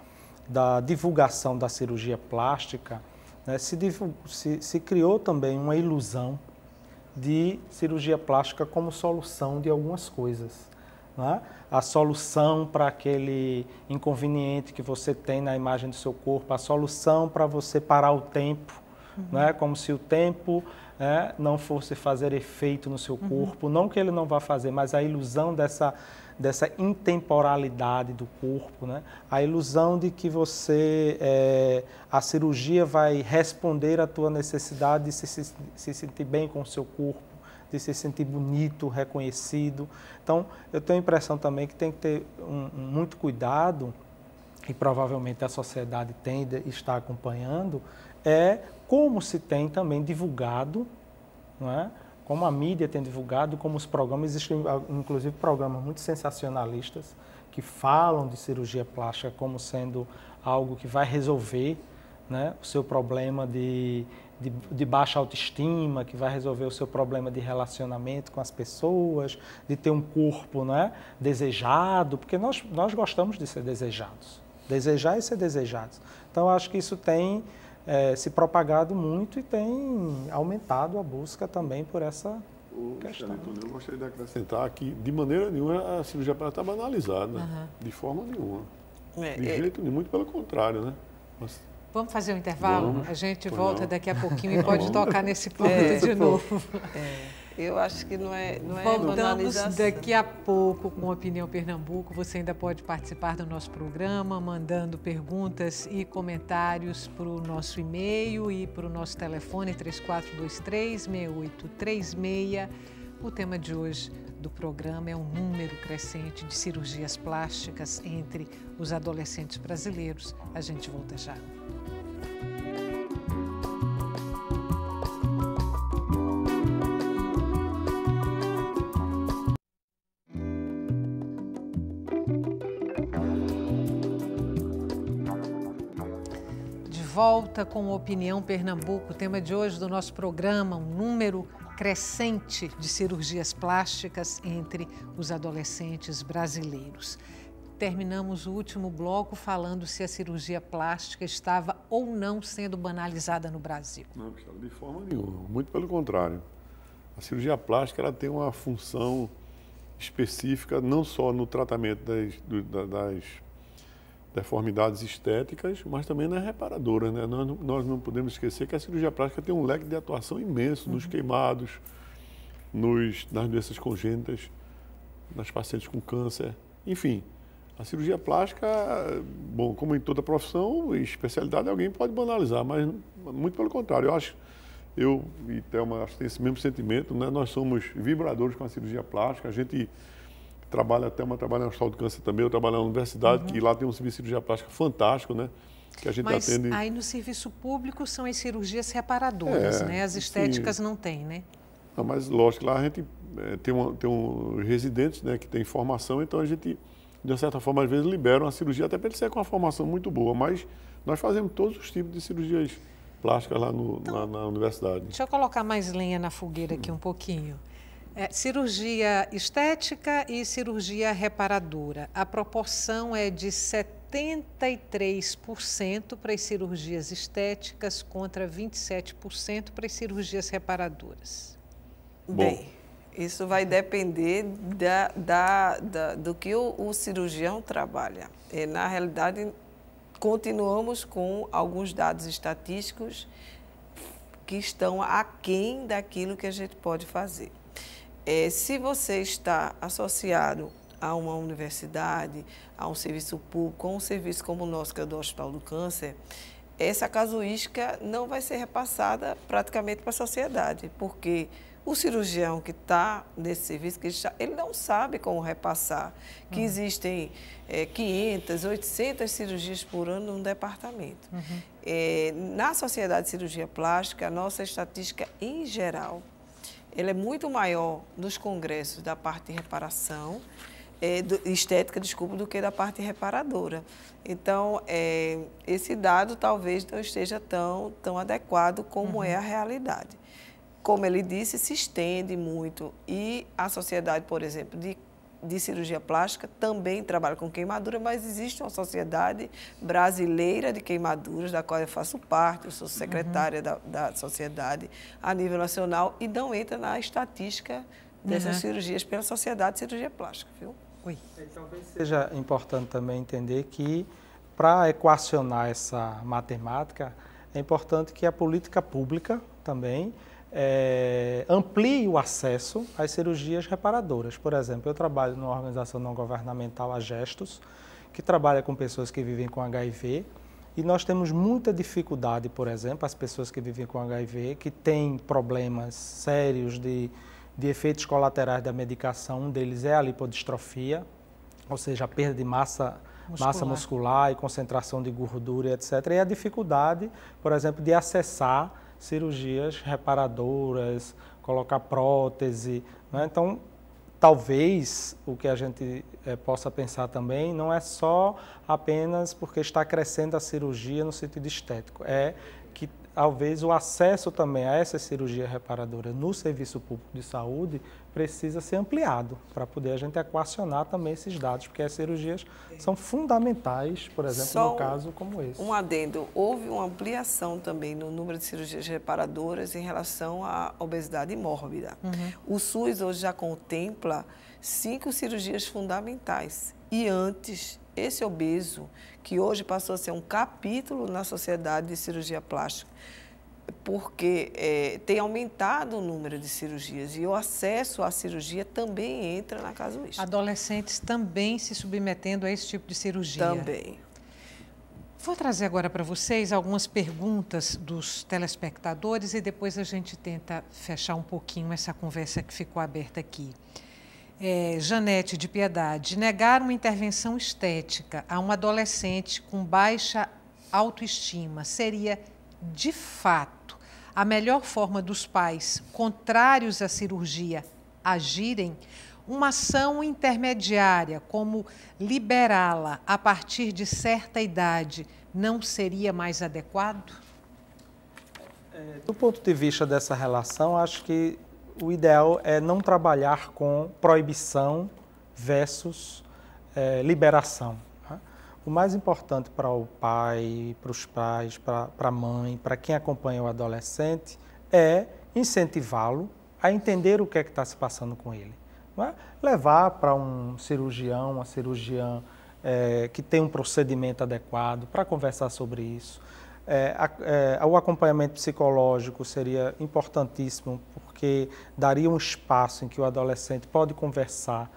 da divulgação da cirurgia plástica, né? Se, se, se criou também uma ilusão de cirurgia plástica como solução de algumas coisas. Né? a solução para aquele inconveniente que você tem na imagem do seu corpo, a solução para você parar o tempo, uhum. Né? como se o tempo é, não fosse fazer efeito no seu uhum. corpo, uhum. não que ele não vá fazer, mas a ilusão dessa, dessa intemporalidade do corpo, né? a ilusão de que você, é, a cirurgia vai responder à tua necessidade de se, se, se sentir bem com o seu corpo, de se sentir bonito, reconhecido. Então, eu tenho a impressão também que tem que ter um, um, muito cuidado, e provavelmente a sociedade tende está acompanhando, é como se tem também divulgado, não é? como a mídia tem divulgado, como os programas, existem ah, inclusive programas muito sensacionalistas que falam de cirurgia plástica como sendo algo que vai resolver né, o seu problema de, de, de, baixa autoestima, que vai resolver o seu problema de relacionamento com as pessoas, de ter um corpo né, desejado, porque nós, nós gostamos de ser desejados. Desejar e ser desejados. Então, acho que isso tem é, se propagado muito e tem aumentado a busca também por essa questão. Antônio, eu gostaria de acrescentar que, de maneira nenhuma, a cirurgia plástica está banalizada, uhum. de forma nenhuma. É, de é, jeito nenhum, muito pelo contrário, né? Mas... Vamos fazer um intervalo? Vamos. A gente volta não. daqui a pouquinho e tá pode tocar nesse *laughs* ponto é, de novo. É. Eu acho que não é, não é Voltamos daqui a pouco com Opinião Pernambuco. Você ainda pode participar do nosso programa, mandando perguntas e comentários para o nosso e-mail e para o nosso telefone 3423-6836. O tema de hoje do programa é um número crescente de cirurgias plásticas entre os adolescentes brasileiros. A gente volta já. volta com Opinião Pernambuco, o tema de hoje do nosso programa, um número crescente de cirurgias plásticas entre os adolescentes brasileiros. Terminamos o último bloco falando se a cirurgia plástica estava ou não sendo banalizada no Brasil. Não, de forma nenhuma, muito pelo contrário. A cirurgia plástica ela tem uma função específica não só no tratamento das, das deformidades estéticas, mas também nas é reparadoras. Né? Nós, nós, não podemos esquecer que a cirurgia plástica tem um leque de atuação imenso uhum. nos queimados, nos, nas doenças congênitas, nas pacientes com câncer, enfim. A cirurgia plástica, bom, como em toda profissão especialidade, alguém pode banalizar, mas muito pelo contrário. Eu acho, eu e Thelma, acho que tem esse mesmo sentimento, né? Nós somos vibradores com a cirurgia plástica, a gente trabalha até uma trabalha no Hospital do Câncer também, eu trabalho na universidade, uhum. que lá tem um serviço de cirurgia plástica fantástico, né? Que a gente Mas atende... aí no serviço público são as cirurgias reparadoras, é, né? As estéticas sim. não tem, né? Não, mas lógico, lá a gente é, tem, uma, tem um residentes né, que tem formação, então a gente, de certa forma, às vezes libera uma cirurgia, até para ele ser com uma formação muito boa, mas nós fazemos todos os tipos de cirurgias plásticas lá, no, então, lá na universidade. Deixa eu colocar mais lenha na fogueira aqui um pouquinho. É, cirurgia estética e cirurgia reparadora. A proporção é de 73% para as cirurgias estéticas contra 27% para as cirurgias reparadoras. Bom. Bem, isso vai depender da, da, da do que o, o cirurgião trabalha. E, na realidade, continuamos com alguns dados estatísticos que estão aquém daquilo que a gente pode fazer é, se você está associado a uma universidade, a um serviço público, a um serviço como o nosso, que é do Hospital do Câncer, essa casuística não vai ser repassada praticamente para a sociedade, porque o cirurgião que está nesse serviço, que está, ele não sabe como repassar, que uhum. existem é, 500, 800 cirurgias por ano num departamento. Uhum. É, na Sociedade de Cirurgia Plástica, a nossa estatística em geral ele é muito maior nos congressos da parte de reparação, é, do, estética, desculpa, do que da parte reparadora. Então, é, esse dado talvez não esteja tão, tão adequado como é uhum. é a realidade. Como ele disse, se estende muito e a sociedade, por exemplo, de de cirurgia plástica também trabalha com queimadura, mas existe uma sociedade brasileira de queimaduras, da qual eu faço parte, eu sou uhum. secretária uhum. da, da sociedade a nível nacional e não entra na estatística né, dessas uhum. cirurgias pela Sociedade de Cirurgia Plástica, viu? Oi. talvez seja importante também entender que para equacionar essa matemática é importante que a política pública também é, amplie o acesso às cirurgias reparadoras. Por exemplo, eu trabalho numa organização não governamental, a Gestos, que trabalha com pessoas que vivem com HIV. E nós temos muita dificuldade, por exemplo, as pessoas que vivem com HIV, que têm problemas sérios de, de efeitos colaterais da medicação. Um deles é a lipodistrofia, ou seja, a perda de massa muscular. massa muscular e concentração de gordura, etc. E a dificuldade, por exemplo, de acessar cirurgias reparadoras, colocar prótese. Né? Então, talvez o que a gente é, possa pensar também não é só apenas porque está crescendo a cirurgia no sentido estético, é que talvez o acesso também a essa cirurgia reparadora no serviço público de saúde precisa ser ampliado para poder a gente equacionar também esses dados, porque as cirurgias são fundamentais, por exemplo, Só num caso como esse. Um adendo, houve uma ampliação também no número de cirurgias reparadoras em relação à obesidade mórbida. Uhum. O SUS hoje já contempla cinco cirurgias fundamentais e antes esse obeso, que hoje passou a ser um capítulo na sociedade de cirurgia plástica, porque é, tem aumentado o número de cirurgias e o acesso à cirurgia também entra na casuística. Adolescentes também se submetendo a esse tipo de cirurgia. Também. Vou trazer agora para vocês algumas perguntas dos telespectadores e depois a gente tenta fechar um pouquinho essa conversa que ficou aberta aqui. É, Janete de Piedade, negar uma intervenção estética a um adolescente com baixa autoestima seria de fato a melhor forma dos pais, contrários à cirurgia, agirem, uma ação intermediária, como liberá-la a partir de certa idade, não seria mais adequado? É, do ponto de vista dessa relação, acho que o ideal é não trabalhar com proibição versus é, liberação o mais importante para o pai, para os pais, para a mãe, para quem acompanha o adolescente, é incentivá-lo a entender o que é que está se passando com ele. É? Levar para um cirurgião, uma cirurgiã é, que tem um procedimento adequado para conversar sobre isso. É, a, é, o acompanhamento psicológico seria importantíssimo porque daria um espaço em que o adolescente pode conversar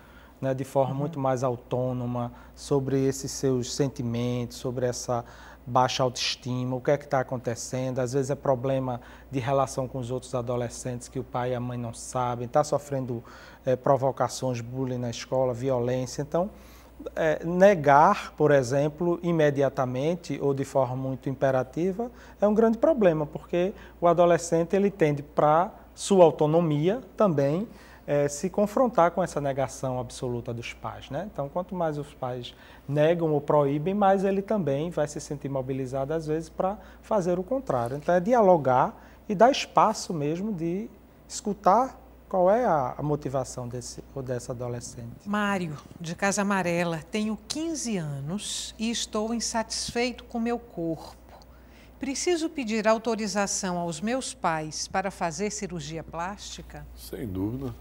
né, de forma uhum. muito mais autônoma sobre esses seus sentimentos, sobre essa baixa autoestima, o que é que está acontecendo, às vezes é problema de relação com os outros adolescentes que o pai e a mãe não sabem, está sofrendo é, provocações, bullying na escola, violência. Então, é, negar, por exemplo, imediatamente ou de forma muito imperativa é um grande problema, porque o adolescente ele tende para sua autonomia também é, se confrontar com essa negação absoluta dos pais. Né? Então, quanto mais os pais negam ou proíbem, mais ele também vai se sentir mobilizado, às vezes, para fazer o contrário. Então, é dialogar e dar espaço mesmo de escutar qual é a, motivação desse ou dessa adolescente? Mário, de Casa Amarela, tenho 15 anos e estou insatisfeito com meu corpo. Preciso pedir autorização aos meus pais para fazer cirurgia plástica? Sem dúvida.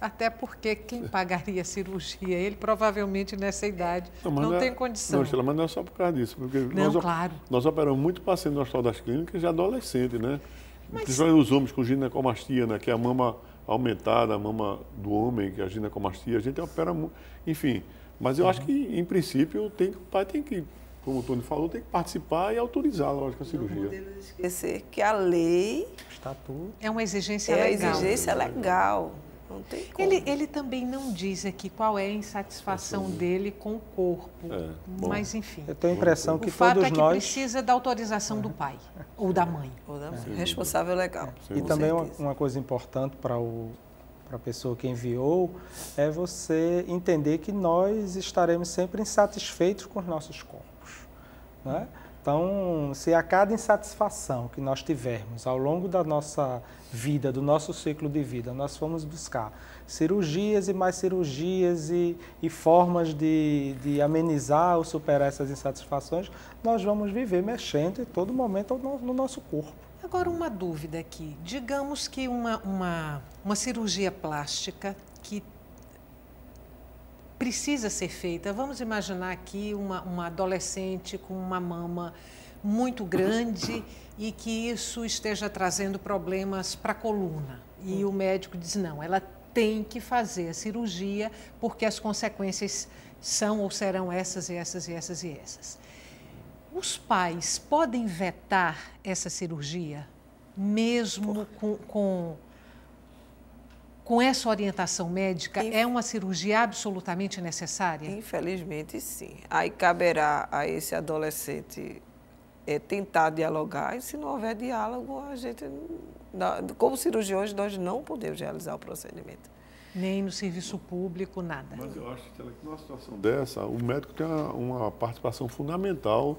Até porque quem pagaria a cirurgia? Ele provavelmente nessa idade não, não é, tem condição. Não, Estela, mas não é só por causa disso. Porque não, nós, claro. Nós operamos muito paciente no Hospital das Clínicas de adolescente, né? Mas... Principalmente os homens com ginecomastia, né? Que é a mama aumentada, a mama do homem, que é a ginecomastia. A gente opera muito. Enfim, mas eu acho que, em princípio, tem, o pai tem que, como o Tony falou, tem que participar e autorizar, lógico, a cirurgia. Não podemos esquecer que a lei... estatuto... É uma exigência é legal. É uma exigência legal. Não tem como. Ele, ele também não diz aqui qual é a insatisfação dele com o corpo, é. mas enfim. Eu tenho a impressão que o fato é que nós... precisa da autorização do pai *laughs* ou da mãe. Ou da mãe. Responsável legal. E também uma, uma coisa importante para o para a pessoa que enviou, é você entender que nós estaremos sempre insatisfeitos com os nossos corpos. Né? Então, se a cada insatisfação que nós tivermos ao longo da nossa vida, do nosso ciclo de vida. Nós fomos buscar cirurgias e mais cirurgias e, e formas de, de, amenizar ou superar essas insatisfações. Nós vamos viver mexendo em todo momento no, no nosso corpo. Agora, uma dúvida aqui. Digamos que uma, uma, uma cirurgia plástica que precisa ser feita. Vamos imaginar aqui uma, uma adolescente com uma mama muito grande e que isso esteja trazendo problemas para a coluna. E o médico diz: não, ela tem que fazer a cirurgia porque as consequências são ou serão essas e essas e essas e essas. Os pais podem vetar essa cirurgia, mesmo com, com, com, essa orientação médica? Inf... É uma cirurgia absolutamente necessária? Infelizmente, sim. Aí caberá a esse adolescente é, tentar dialogar e se não houver diálogo, a gente, como cirurgiões, nós não podemos realizar o procedimento. Nem no serviço público, nada. Mas eu acho que numa situação dessa, o médico tem uma participação fundamental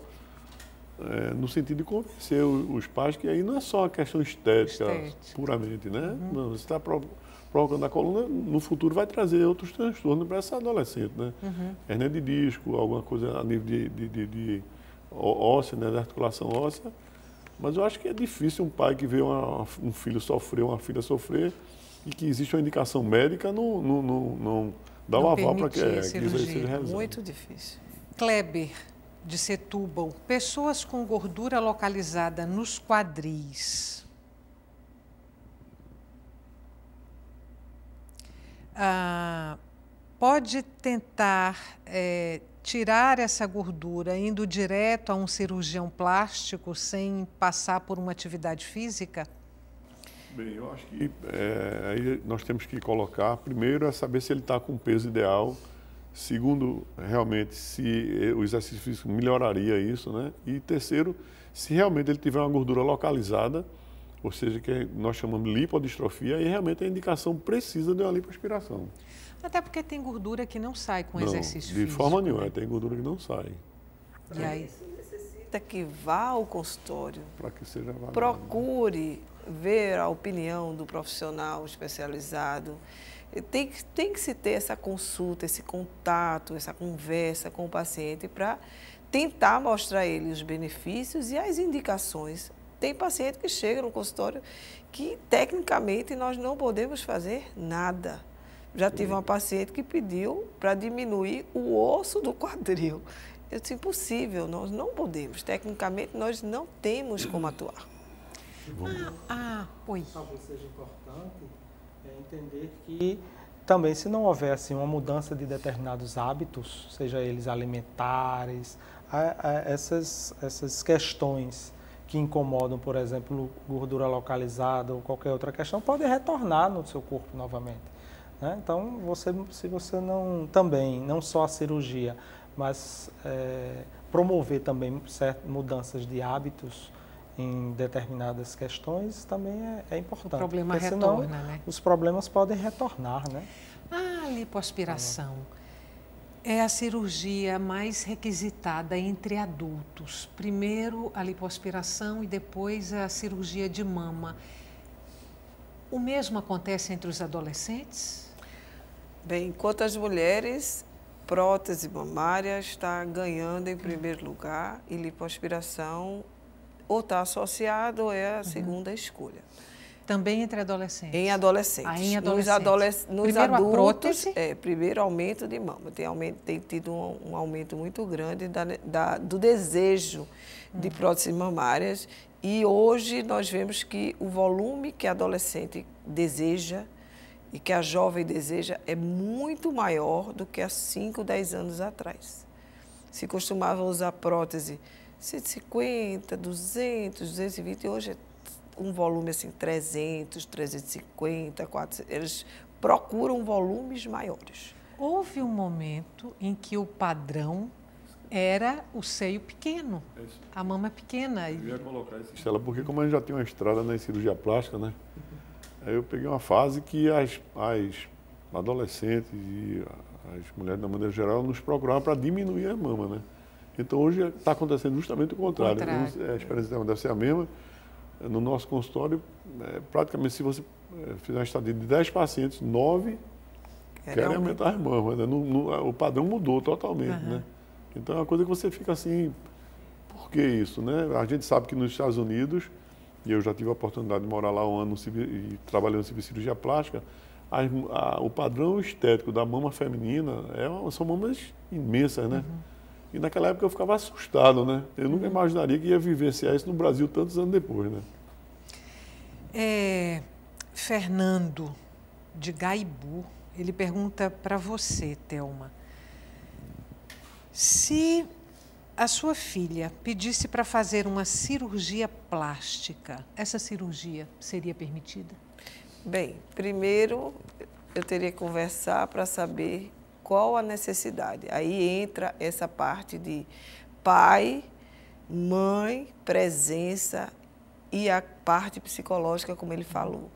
é, no sentido de convencer os pais que aí não é só a questão estética, estética. puramente, né? Uhum. Não, você está provocando a coluna, no futuro vai trazer outros transtornos para essa adolescente, né? Uhum. Hernia de disco, alguma coisa a nível de, de, de, de óssea, né, da articulação óssea. Mas eu acho que é difícil um pai que vê uma, um filho sofrer, uma filha sofrer, e que existe uma indicação médica, não, não, não, não dá uma aval para que, é, que isso aí seja realizado. Muito difícil. Kleber, de Setúbal, pessoas com gordura localizada nos quadris. Ah, pode tentar é, tirar essa gordura indo direto a um cirurgião plástico sem passar por uma atividade física? Bem, eu acho que é, aí nós temos que colocar, primeiro, é saber se ele está com o peso ideal, segundo, realmente, se é, o exercício físico melhoraria isso, né? E terceiro, se realmente ele tiver uma gordura localizada, ou seja, que nós chamamos de lipodistrofia, aí realmente a indicação precisa de uma lipoaspiração. Até porque tem gordura que não sai com não, exercício de físico. De forma nenhuma, né? tem gordura que não sai. E aí? Isso necessita que vá ao consultório. Para que seja avaliado. Procure ver a opinião do profissional especializado. Tem que, tem que se ter essa consulta, esse contato, essa conversa com o paciente para tentar mostrar a ele os benefícios e as indicações. Tem paciente que chega no consultório que, tecnicamente, nós não podemos fazer nada já tive uma paciente que pediu para diminuir o osso do quadril. Eu disse, impossível, nós não podemos. Tecnicamente, nós não temos como atuar. Ah, ah, oi. Talvez seja importante é, entender que também se não houver assim, uma mudança de determinados hábitos, seja eles alimentares, essas, essas questões que incomodam, por exemplo, gordura localizada ou qualquer outra questão, podem retornar no seu corpo novamente. Né? Então, você, se você não também, não só a cirurgia, mas é, promover também certas mudanças de hábitos em determinadas questões também é, é importante. O problema porque, retorna, senão, né? Os problemas podem retornar, né? A lipoaspiração é a cirurgia mais requisitada entre adultos. Primeiro a lipoaspiração e depois a cirurgia de mama. O mesmo acontece entre os adolescentes? Bem, enquanto as mulheres, prótese mamária está ganhando em primeiro lugar e lipoaspiração ou está associado ou é a uhum. segunda uhum. escolha. Também entre adolescentes? Em adolescentes. Ah, em adolescentes. Nos, adolesc nos primeiro adultos, é, primeiro aumento de mama. Tem, aumento, tem tido um, um aumento muito grande da, da, do desejo uhum. de próteses mamárias e hoje nós vemos que o volume que a adolescente deseja e que a jovem deseja é muito maior do que há 5, 10 anos atrás. Se costumava usar prótese 150, 200, 220, e hoje é um volume assim 300, 350, 400. Eles procuram volumes maiores. Houve um momento em que o padrão era o seio pequeno, a mama é pequena. Eu ia colocar isso. Estela, porque como a gente já tem uma estrada na cirurgia plástica, né? Aí eu peguei uma fase que as, as adolescentes e as mulheres, da maneira geral, nos procuravam para diminuir a mama, né? Então hoje está acontecendo justamente o contrário. contrário. É, a experiência deve ser a mesma. No nosso consultório, é, praticamente, se você é, fizer uma estadia de 10 pacientes, 9 querem, querem aumentar as mamas. Né? No, no, o padrão mudou totalmente, uhum. né? Então é uma coisa que você fica assim, por que isso, né? A gente sabe que nos Estados Unidos e eu já tive a oportunidade de morar lá um ano e trabalhei no serviço cirurgia plástica, a, a, o padrão estético da mama feminina é, são mamas imensas, né? Uhum. E naquela época eu ficava assustado, né? Eu nunca uhum. imaginaria que ia vivenciar isso no Brasil tantos anos depois, né? É, Fernando de Gaibu, ele pergunta para você, Telma, se a sua filha pedisse para fazer uma cirurgia plástica, essa cirurgia seria permitida? Bem, primeiro eu teria que conversar para saber qual a necessidade. Aí entra essa parte de pai, mãe, presença e a parte psicológica, como ele falou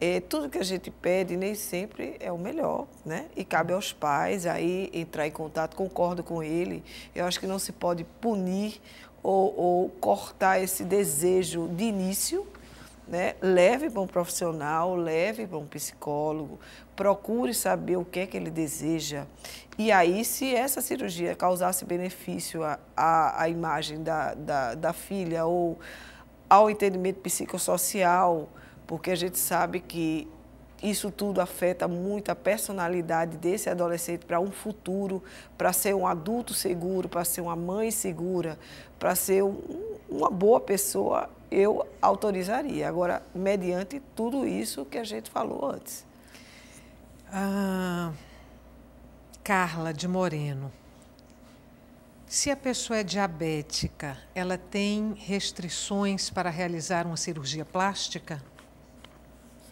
é, tudo que a gente pede nem sempre é o melhor, né? E cabe aos pais aí entrar em contato, concordo com ele. Eu acho que não se pode punir ou, ou cortar esse desejo de início, né? Leve para um profissional, leve para um psicólogo, procure saber o que é que ele deseja. E aí, se essa cirurgia causasse benefício à, à, imagem da, da, da filha ou ao entendimento psicossocial, porque a gente sabe que isso tudo afeta muito a personalidade desse adolescente para um futuro, para ser um adulto seguro, para ser uma mãe segura, para ser um, uma boa pessoa, eu autorizaria. Agora, mediante tudo isso que a gente falou antes. Ah, Carla de Moreno. Se a pessoa é diabética, ela tem restrições para realizar uma cirurgia plástica?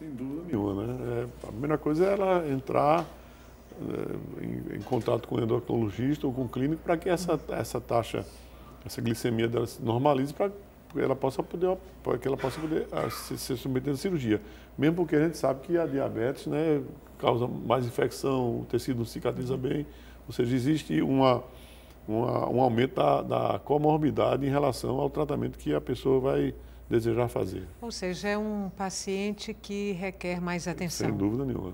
Sem dúvida nenhuma, né? É, a primeira coisa é ela entrar é, em, em, contato com o endocrinologista ou com o clínico para que essa, essa taxa, essa glicemia dela se normalize para que ela possa poder, para que ela possa poder ah, se, ser submetida à cirurgia. Mesmo porque a gente sabe que a diabetes né, causa mais infecção, o tecido não cicatriza bem, ou seja, existe uma, uma um aumento da, da comorbidade em relação ao tratamento que a pessoa vai desejar fazer. Ou seja, é um paciente que requer mais atenção. Sem dúvida nenhuma.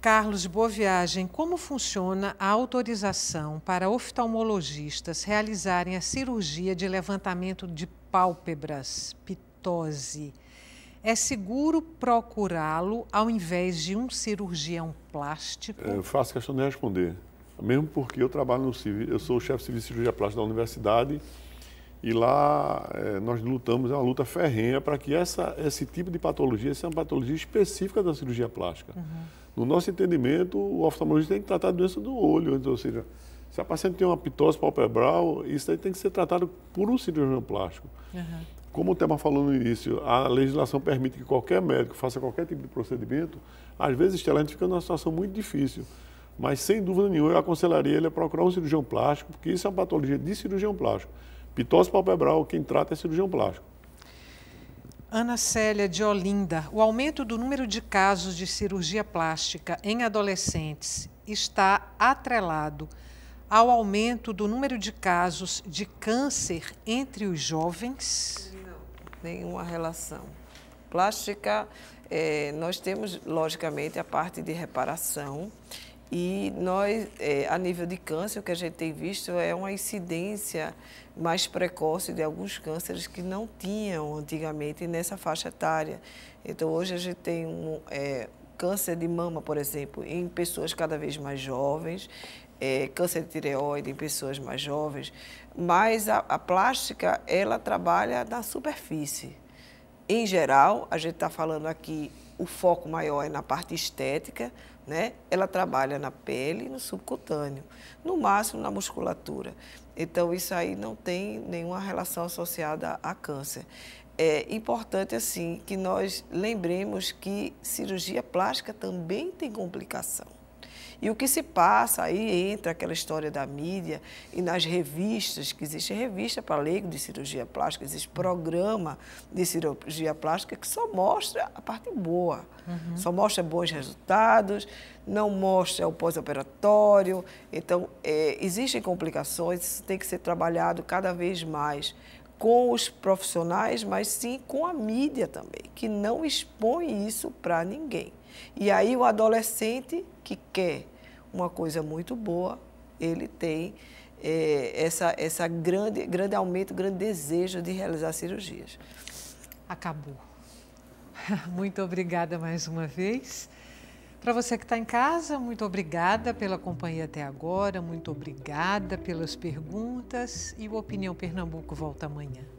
Carlos, boa viagem. Como funciona a autorização para oftalmologistas realizarem a cirurgia de levantamento de pálpebras, pitose? É seguro procurá-lo ao invés de um cirurgião plástico? É, eu faço questão de responder. Mesmo porque eu trabalho no civil, eu sou o chefe de serviço de cirurgia plástica da universidade e lá é, nós lutamos, é uma luta ferrenha para que essa, esse tipo de patologia seja é uma patologia específica da cirurgia plástica. Uhum. No nosso entendimento, o oftalmologista tem que tratar a doença do olho, então, ou seja, se a paciente tem uma pitose palpebral, isso aí tem que ser tratado por um cirurgião plástico. Uhum. Como o Tema falou no início, a legislação permite que qualquer médico faça qualquer tipo de procedimento, às vezes, a gente fica numa situação muito difícil. Mas, sem dúvida nenhuma, eu aconselharia ele a procurar um cirurgião plástico, porque isso é uma patologia de cirurgião plástico. Pitose palpebral, quem trata é cirurgião plástico. Ana Célia de Olinda, o aumento do número de casos de cirurgia plástica em adolescentes está atrelado ao aumento do número de casos de câncer entre os jovens? Não, nenhuma relação. Plástica, é, nós temos, logicamente, a parte de reparação, e nós, é, a nível de câncer, o que a gente tem visto é uma incidência mais precoce de alguns cânceres que não tinham antigamente nessa faixa etária. Então, hoje a gente tem um é, câncer de mama, por exemplo, em pessoas cada vez mais jovens, é, câncer de tireoide em pessoas mais jovens, mas a, a plástica, ela trabalha na superfície. Em geral, a gente está falando aqui, o foco maior é na parte estética, né? Ela trabalha na pele e no subcutâneo, no máximo na musculatura. Então, isso aí não tem nenhuma relação associada a câncer. É importante, assim, que nós lembremos que cirurgia plástica também tem complicação. E o que se passa aí entra aquela história da mídia e nas revistas, que existe revista para leigo de cirurgia plástica, existe programa de cirurgia plástica que só mostra a parte boa, uhum. só mostra bons resultados, não mostra o pós-operatório. Então, é, existem complicações, isso tem que ser trabalhado cada vez mais com os profissionais, mas sim com a mídia também, que não expõe isso para ninguém. E aí o adolescente que quer uma coisa muito boa, ele tem é, essa, essa grande, grande aumento, grande desejo de realizar cirurgias. Acabou. *laughs* Muito obrigada mais uma vez. Para você que está em casa, muito obrigada pela companhia até agora, muito obrigada pelas perguntas e o Opinião Pernambuco volta amanhã.